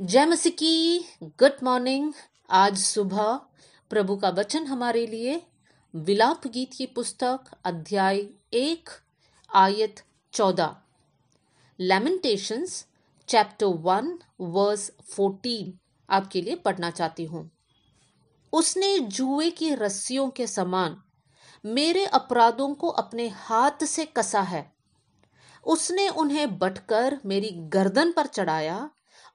जय मसी की good morning आज सुबह प्रभु का वचन हमारे लिए विलाप गीत की पुस्तक अध्याय एक आयत चौदह lamentations chapter one verse fourteen आपके लिए पढ़ना चाहती हूं उसने जुए की रस्सियों के समान मेरे अपराधों को अपने हाथ से कसा है उसने उन्हें बटकर मेरी गर्दन पर चढ़ाया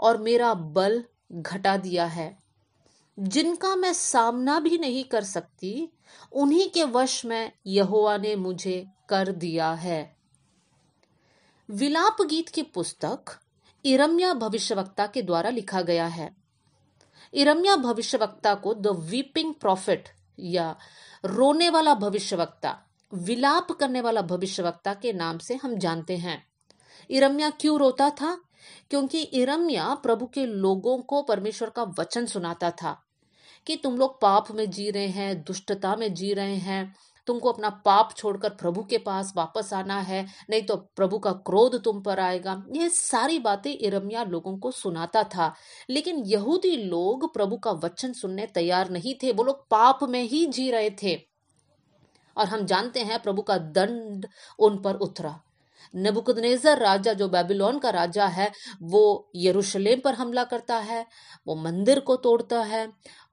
और मेरा बल घटा दिया है जिनका मैं सामना भी नहीं कर सकती उन्हीं के वश में यहोवा ने मुझे कर दिया है विलाप गीत की पुस्तक इरम्या भविष्यवक्ता के द्वारा लिखा गया है इरम्या भविष्यवक्ता को द वीपिंग प्रॉफिट या रोने वाला भविष्यवक्ता विलाप करने वाला भविष्यवक्ता के नाम से हम जानते हैं इरम्या क्यों रोता था क्योंकि इरमिया प्रभु के लोगों को परमेश्वर का वचन सुनाता था कि तुम लोग पाप में जी रहे हैं दुष्टता में जी रहे हैं तुमको अपना पाप छोड़कर प्रभु के पास वापस आना है नहीं तो प्रभु का क्रोध तुम पर आएगा यह सारी बातें इरमिया लोगों को सुनाता था लेकिन यहूदी लोग प्रभु का वचन सुनने तैयार नहीं थे वो लोग पाप में ही जी रहे थे और हम जानते हैं प्रभु का दंड उन पर उतरा नबुकदनेजर राजा जो बेबीलोन का राजा है वो यरूशलेम पर हमला करता है वो मंदिर को तोड़ता है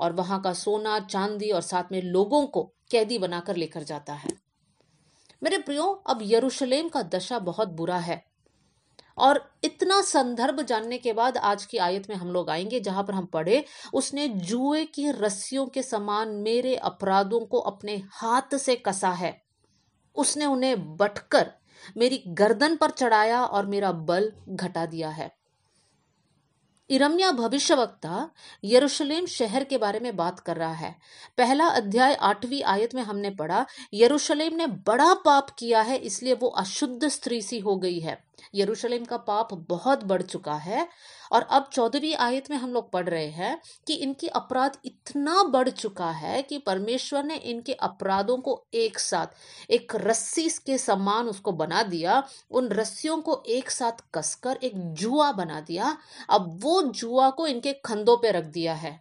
और वहां का सोना चांदी और साथ में लोगों को कैदी बनाकर लेकर जाता है मेरे प्रियो अब यरूशलेम का दशा बहुत बुरा है और इतना संदर्भ जानने के बाद आज की आयत में हम लोग आएंगे जहां पर हम पढ़े उसने जुए की रस्सियों के समान मेरे अपराधों को अपने हाथ से कसा है उसने उन्हें बटकर मेरी गर्दन पर चढ़ाया और मेरा बल घटा दिया है इरम्या भविष्यवक्ता यरूशलेम शहर के बारे में बात कर रहा है पहला अध्याय आठवीं आयत में हमने पढ़ा यरूशलेम ने बड़ा पाप किया है इसलिए वो अशुद्ध स्त्री सी हो गई है यरूशलेम का पाप बहुत बढ़ चुका है और अब चौदहवीं आयत में हम लोग पढ़ रहे हैं कि इनकी अपराध इतना बढ़ चुका है कि परमेश्वर ने इनके अपराधों को एक साथ एक रस्सी के समान उसको बना दिया उन रस्सियों को एक साथ कसकर एक जुआ बना दिया अब वो जुआ को इनके खंदों पे रख दिया है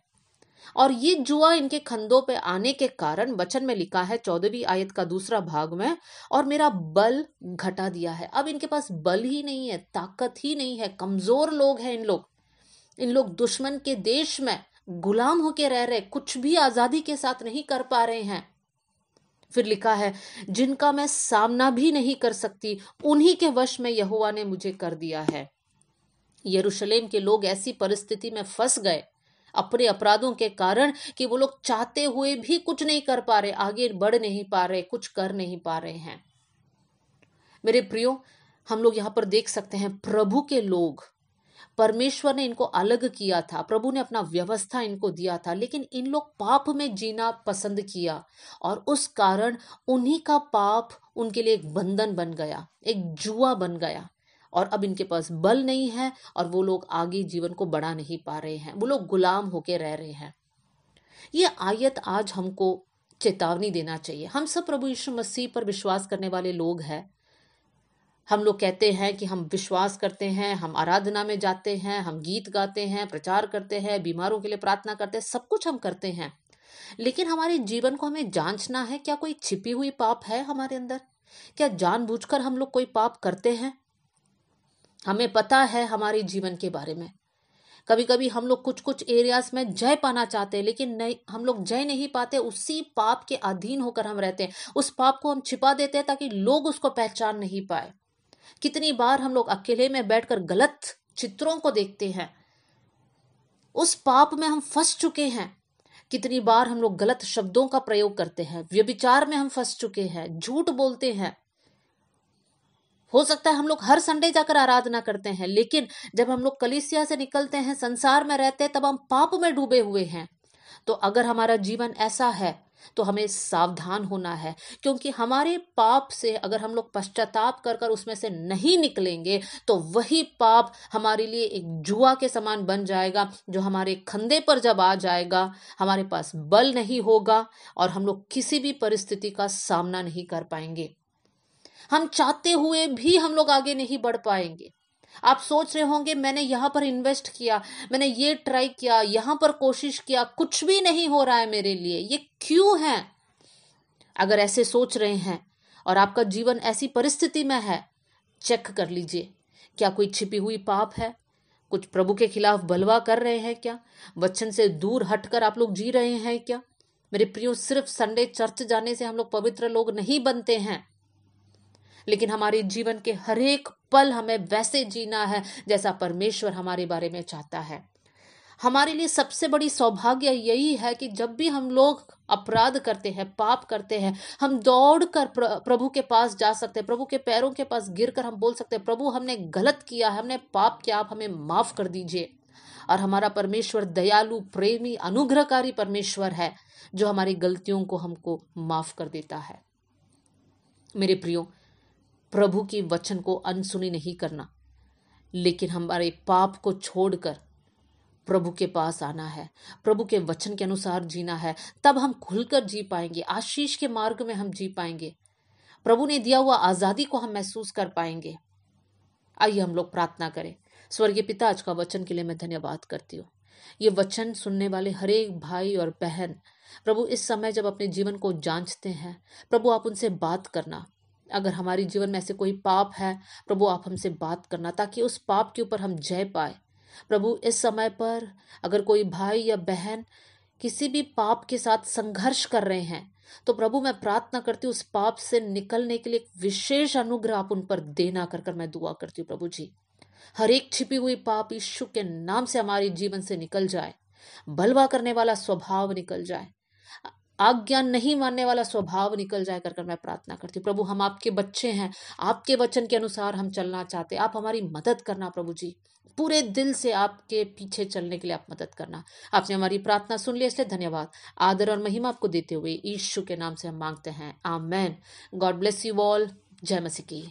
और ये जुआ इनके खंदों पे आने के कारण वचन में लिखा है चौदहवीं आयत का दूसरा भाग में और मेरा बल घटा दिया है अब इनके पास बल ही नहीं है ताकत ही नहीं है कमजोर लोग हैं इन लोग इन लोग दुश्मन के देश में गुलाम होके रह रहे कुछ भी आजादी के साथ नहीं कर पा रहे हैं फिर लिखा है जिनका मैं सामना भी नहीं कर सकती उन्हीं के वश में यहुआ ने मुझे कर दिया है यरूशलेम के लोग ऐसी परिस्थिति में फंस गए अपने अपराधों के कारण कि वो लोग चाहते हुए भी कुछ नहीं कर पा रहे आगे बढ़ नहीं पा रहे कुछ कर नहीं पा रहे हैं मेरे प्रियो हम लोग यहाँ पर देख सकते हैं प्रभु के लोग परमेश्वर ने इनको अलग किया था प्रभु ने अपना व्यवस्था इनको दिया था लेकिन इन लोग पाप में जीना पसंद किया और उस कारण उन्हीं का पाप उनके लिए एक बंधन बन गया एक जुआ बन गया और अब इनके पास बल नहीं है और वो लोग आगे जीवन को बढ़ा नहीं पा रहे हैं वो लोग गुलाम होके रह रहे हैं ये आयत आज हमको चेतावनी देना चाहिए हम सब प्रभु यीशु मसीह पर विश्वास करने वाले लोग हैं हम लोग कहते हैं कि हम विश्वास करते हैं हम आराधना में जाते हैं हम गीत गाते हैं प्रचार करते हैं बीमारों के लिए प्रार्थना करते हैं सब कुछ हम करते हैं लेकिन हमारे जीवन को हमें जांचना है क्या कोई छिपी हुई पाप है हमारे अंदर क्या जानबूझकर हम लोग कोई पाप करते हैं हमें पता है हमारे जीवन के बारे में कभी कभी हम लोग कुछ कुछ एरियाज में जय पाना चाहते हैं लेकिन नहीं हम लोग जय नहीं पाते उसी पाप के अधीन होकर हम रहते हैं उस पाप को हम छिपा देते हैं ताकि लोग उसको पहचान नहीं पाए कितनी बार हम लोग अकेले में बैठकर गलत चित्रों को देखते हैं उस पाप में हम फंस चुके हैं कितनी बार हम लोग गलत शब्दों का प्रयोग करते हैं व्यभिचार में हम फंस चुके हैं झूठ बोलते हैं हो सकता है हम लोग हर संडे जाकर आराधना करते हैं लेकिन जब हम लोग कलिसिया से निकलते हैं संसार में रहते हैं तब हम पाप में डूबे हुए हैं तो अगर हमारा जीवन ऐसा है तो हमें सावधान होना है क्योंकि हमारे पाप से अगर हम लोग पश्चाताप कर कर उसमें से नहीं निकलेंगे तो वही पाप हमारे लिए एक जुआ के समान बन जाएगा जो हमारे खंधे पर जब आ जाएगा हमारे पास बल नहीं होगा और हम लोग किसी भी परिस्थिति का सामना नहीं कर पाएंगे हम चाहते हुए भी हम लोग आगे नहीं बढ़ पाएंगे आप सोच रहे होंगे मैंने यहाँ पर इन्वेस्ट किया मैंने ये ट्राई किया यहाँ पर कोशिश किया कुछ भी नहीं हो रहा है मेरे लिए ये क्यों है अगर ऐसे सोच रहे हैं और आपका जीवन ऐसी परिस्थिति में है चेक कर लीजिए क्या कोई छिपी हुई पाप है कुछ प्रभु के खिलाफ बलवा कर रहे हैं क्या वचन से दूर हटकर आप लोग जी रहे हैं क्या मेरे प्रियो सिर्फ संडे चर्च जाने से हम लोग पवित्र लोग नहीं बनते हैं लेकिन हमारे जीवन के हरेक पल हमें वैसे जीना है जैसा परमेश्वर हमारे बारे में चाहता है हमारे लिए सबसे बड़ी सौभाग्य यही है कि जब भी हम लोग अपराध करते हैं पाप करते हैं हम दौड़ कर प्रभु के पास जा सकते हैं प्रभु के पैरों के पास गिर कर हम बोल सकते हैं प्रभु हमने गलत किया है हमने पाप किया आप हमें माफ कर दीजिए और हमारा परमेश्वर दयालु प्रेमी अनुग्रहकारी परमेश्वर है जो हमारी गलतियों को हमको माफ कर देता है मेरे प्रियो प्रभु की वचन को अनसुनी नहीं करना लेकिन हमारे पाप को छोड़कर प्रभु के पास आना है प्रभु के वचन के अनुसार जीना है तब हम खुलकर जी पाएंगे आशीष के मार्ग में हम जी पाएंगे प्रभु ने दिया हुआ आजादी को हम महसूस कर पाएंगे आइए हम लोग प्रार्थना करें स्वर्गीय पिता आज का वचन के लिए मैं धन्यवाद करती हूँ ये वचन सुनने वाले हरेक भाई और बहन प्रभु इस समय जब अपने जीवन को जांचते हैं प्रभु आप उनसे बात करना अगर हमारे जीवन में ऐसे कोई पाप है प्रभु आप हमसे बात करना ताकि उस पाप के ऊपर हम जय पाए प्रभु इस समय पर अगर कोई भाई या बहन किसी भी पाप के साथ संघर्ष कर रहे हैं तो प्रभु मैं प्रार्थना करती हूँ उस पाप से निकलने के लिए एक विशेष अनुग्रह आप उन पर देना कर कर मैं दुआ करती हूँ प्रभु जी हर एक छिपी हुई पाप यीशु के नाम से हमारे जीवन से निकल जाए बलवा करने वाला स्वभाव निकल जाए आज्ञा नहीं मानने वाला स्वभाव निकल जाए कर मैं प्रार्थना करती हूँ प्रभु हम आपके बच्चे हैं आपके वचन के अनुसार हम चलना चाहते आप हमारी मदद करना प्रभु जी पूरे दिल से आपके पीछे चलने के लिए आप मदद करना आपने हमारी प्रार्थना सुन ली इसलिए धन्यवाद आदर और महिमा आपको देते हुए ईश्व के नाम से हम मांगते हैं amen God bless you all जय मसी की